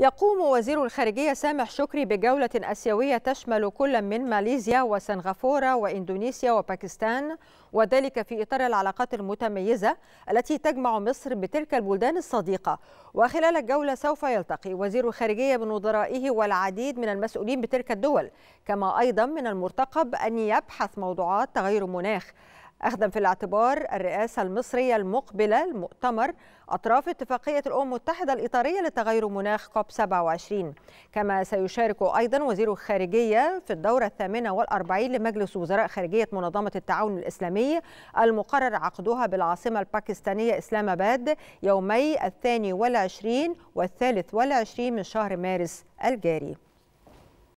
يقوم وزير الخارجية سامح شكري بجولة آسيوية تشمل كل من ماليزيا وسنغافورة وإندونيسيا وباكستان وذلك في إطار العلاقات المتميزة التي تجمع مصر بتلك البلدان الصديقة وخلال الجولة سوف يلتقي وزير الخارجية بنظرائه والعديد من المسؤولين بتلك الدول كما أيضا من المرتقب أن يبحث موضوعات تغير المناخ أخذا في الاعتبار الرئاسة المصرية المقبلة المؤتمر أطراف اتفاقية الأمم المتحدة الإطارية لتغير مناخ كوب 27 كما سيشارك أيضا وزير الخارجية في الدورة الثامنة والأربعين لمجلس وزراء خارجية منظمة التعاون الإسلامي المقرر عقدها بالعاصمة الباكستانية إسلام آباد يومي الثاني والعشرين والثالث والعشرين من شهر مارس الجاري